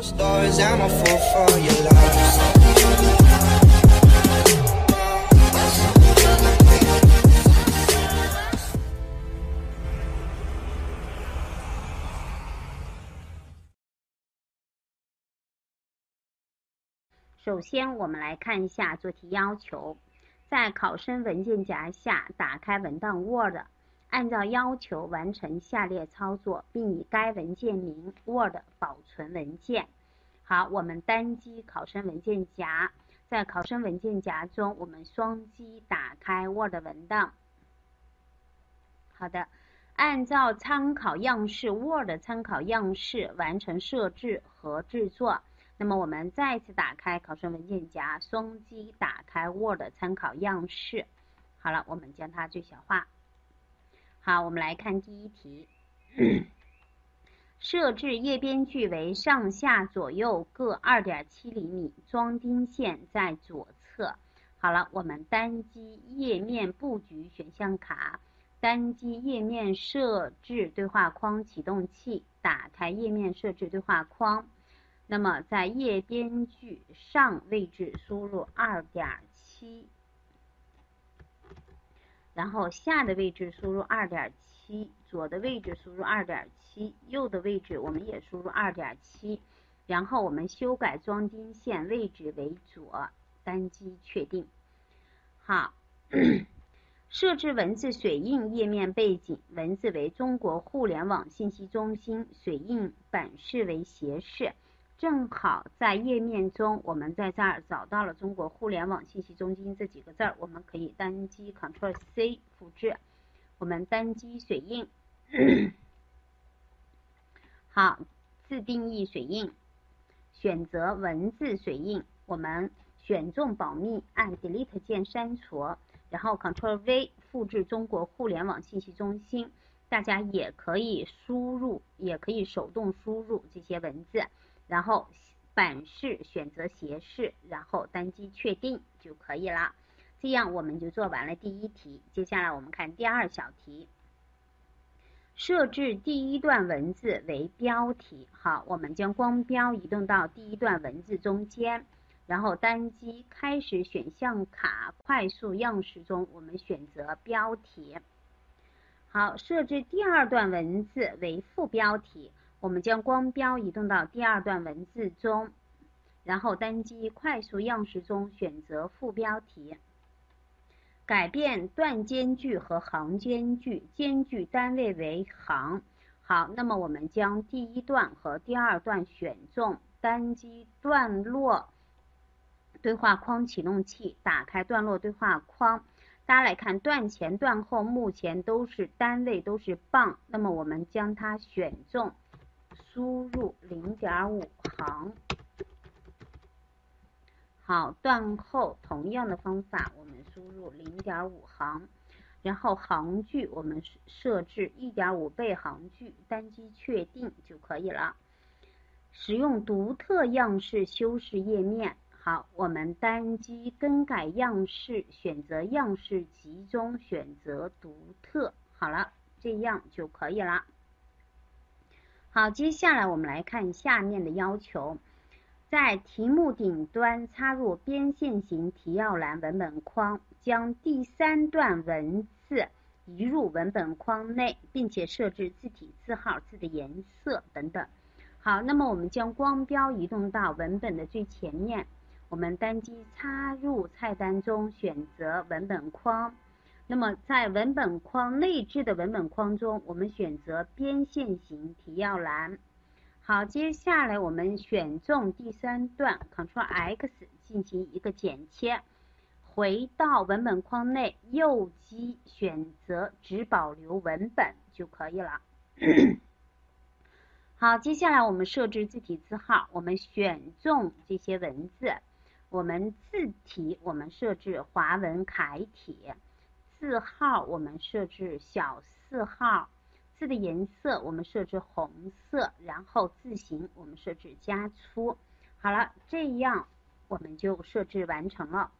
首先，我们来看一下做题要求。在考生文件夹下，打开文档 Word。按照要求完成下列操作，并以该文件名 Word 保存文件。好，我们单击考生文件夹，在考生文件夹中，我们双击打开 Word 文档。好的，按照参考样式 Word 参考样式完成设置和制作。那么我们再次打开考生文件夹，双击打开 Word 参考样式。好了，我们将它最小化。好，我们来看第一题。设置页边距为上下左右各二点七厘米，装钉线在左侧。好了，我们单击页面布局选项卡，单击页面设置对话框启动器，打开页面设置对话框。那么在页边距上位置输入二点七。然后下的位置输入二点七，左的位置输入二点七，右的位置我们也输入二点七，然后我们修改装钉线位置为左，单击确定。好，设置文字水印页面背景文字为中国互联网信息中心，水印版式为斜式。正好在页面中，我们在这儿找到了“中国互联网信息中心”这几个字儿，我们可以单击 c t r l C 复制，我们单击水印，好，自定义水印，选择文字水印，我们选中保密，按 Delete 键删除，然后 c t r l V 复制“中国互联网信息中心”，大家也可以输入，也可以手动输入这些文字。然后版式选择斜式，然后单击确定就可以了。这样我们就做完了第一题。接下来我们看第二小题，设置第一段文字为标题。好，我们将光标移动到第一段文字中间，然后单击开始选项卡快速样式中，我们选择标题。好，设置第二段文字为副标题。我们将光标移动到第二段文字中，然后单击快速样式中选择副标题，改变段间距和行间距，间距单位为行。好，那么我们将第一段和第二段选中，单击段落对话框启动器，打开段落对话框。大家来看，段前段后目前都是单位都是磅，那么我们将它选中。输入零点五行，好断后，同样的方法，我们输入零点五行，然后行距我们设置一点五倍行距，单击确定就可以了。使用独特样式修饰页面，好，我们单击更改样式，选择样式集中，选择独特，好了，这样就可以了。好，接下来我们来看下面的要求，在题目顶端插入边线型提要栏文本框，将第三段文字移入文本框内，并且设置字体、字号、字的颜色等等。好，那么我们将光标移动到文本的最前面，我们单击插入菜单中选择文本框。那么在文本框内置的文本框中，我们选择边线型提要栏。好，接下来我们选中第三段，Ctrl X 进行一个剪切，回到文本框内，右击选择只保留文本就可以了。好，接下来我们设置字体字号，我们选中这些文字，我们字体我们设置华文楷体。字号我们设置小四号，字的颜色我们设置红色，然后字形我们设置加粗。好了，这样我们就设置完成了。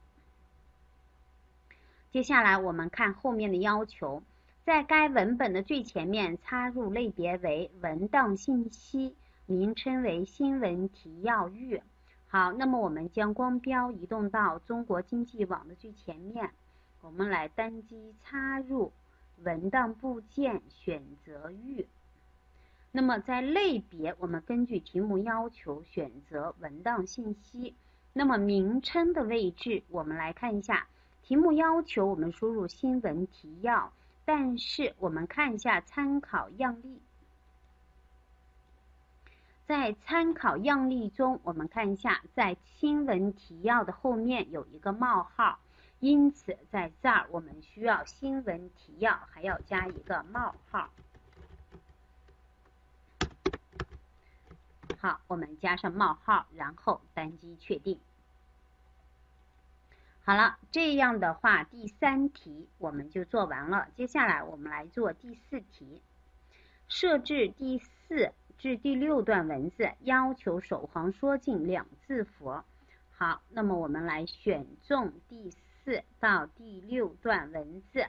接下来我们看后面的要求，在该文本的最前面插入类别为文档信息，名称为新闻提要域。好，那么我们将光标移动到中国经济网的最前面。我们来单击插入文档部件选择域，那么在类别，我们根据题目要求选择文档信息。那么名称的位置，我们来看一下，题目要求我们输入新闻提要，但是我们看一下参考样例，在参考样例中，我们看一下，在新闻提要的后面有一个冒号。因此，在这儿我们需要新闻提要，还要加一个冒号。好，我们加上冒号，然后单击确定。好了，这样的话，第三题我们就做完了。接下来，我们来做第四题，设置第四至第六段文字要求首行缩进两字符。好，那么我们来选中第。四到第六段文字，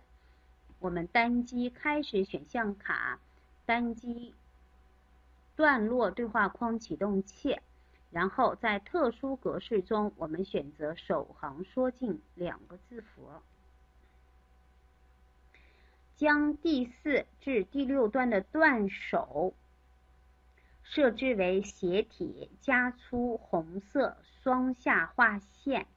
我们单击开始选项卡，单击段落对话框启动器，然后在特殊格式中，我们选择首行缩进两个字符，将第四至第六段的段首设置为斜体、加粗、红色、双下划线。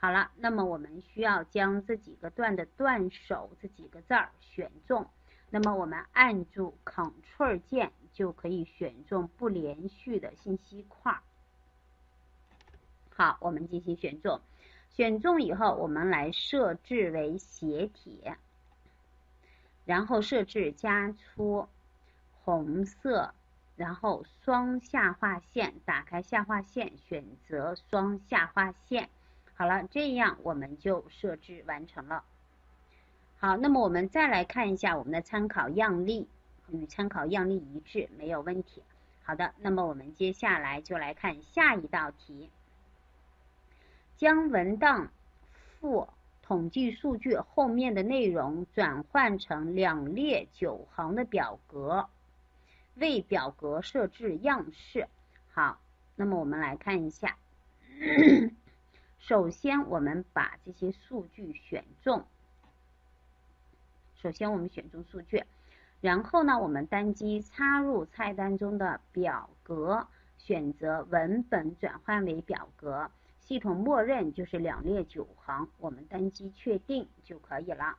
好了，那么我们需要将这几个段的段首这几个字儿选中。那么我们按住 Ctrl 键就可以选中不连续的信息块。好，我们进行选中，选中以后，我们来设置为斜体，然后设置加粗、红色，然后双下划线，打开下划线，选择双下划线。好了，这样我们就设置完成了。好，那么我们再来看一下我们的参考样例，与参考样例一致，没有问题。好的，那么我们接下来就来看下一道题：将文档副统计数据后面的内容转换成两列九行的表格，为表格设置样式。好，那么我们来看一下。首先，我们把这些数据选中。首先，我们选中数据，然后呢，我们单击插入菜单中的表格，选择文本转换为表格，系统默认就是两列九行，我们单击确定就可以了。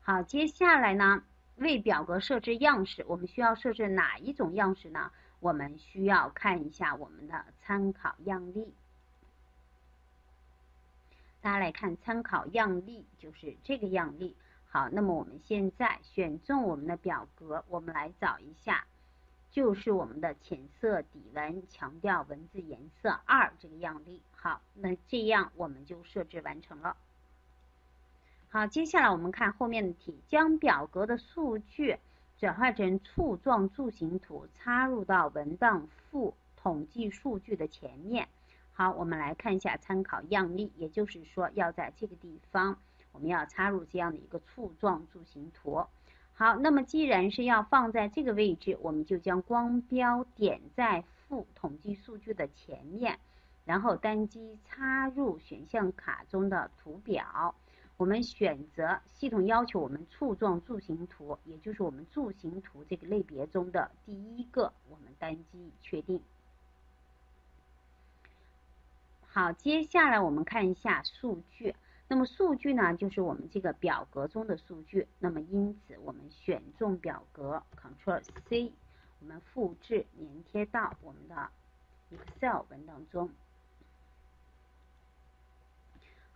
好，接下来呢，为表格设置样式，我们需要设置哪一种样式呢？我们需要看一下我们的参考样例。大家来看参考样例，就是这个样例。好，那么我们现在选中我们的表格，我们来找一下，就是我们的浅色底纹、强调文字颜色二这个样例。好，那这样我们就设置完成了。好，接下来我们看后面的题，将表格的数据转化成柱状柱形图，插入到文档负统计数据的前面。好，我们来看一下参考样例，也就是说要在这个地方，我们要插入这样的一个簇状柱形图。好，那么既然是要放在这个位置，我们就将光标点在负统计数据的前面，然后单击插入选项卡中的图表，我们选择系统要求我们簇状柱形图，也就是我们柱形图这个类别中的第一个，我们单击确定。好，接下来我们看一下数据。那么数据呢，就是我们这个表格中的数据。那么因此，我们选中表格，Ctrl+C，我们复制粘贴到我们的 Excel 文档中。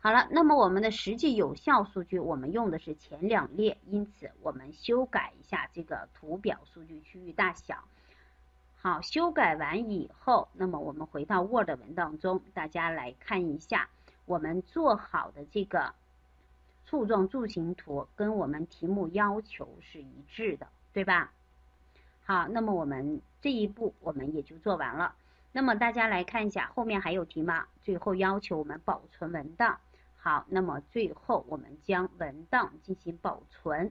好了，那么我们的实际有效数据，我们用的是前两列，因此我们修改一下这个图表数据区域大小。好，修改完以后，那么我们回到 Word 文档中，大家来看一下我们做好的这个柱状柱形图，跟我们题目要求是一致的，对吧？好，那么我们这一步我们也就做完了。那么大家来看一下，后面还有题吗？最后要求我们保存文档。好，那么最后我们将文档进行保存。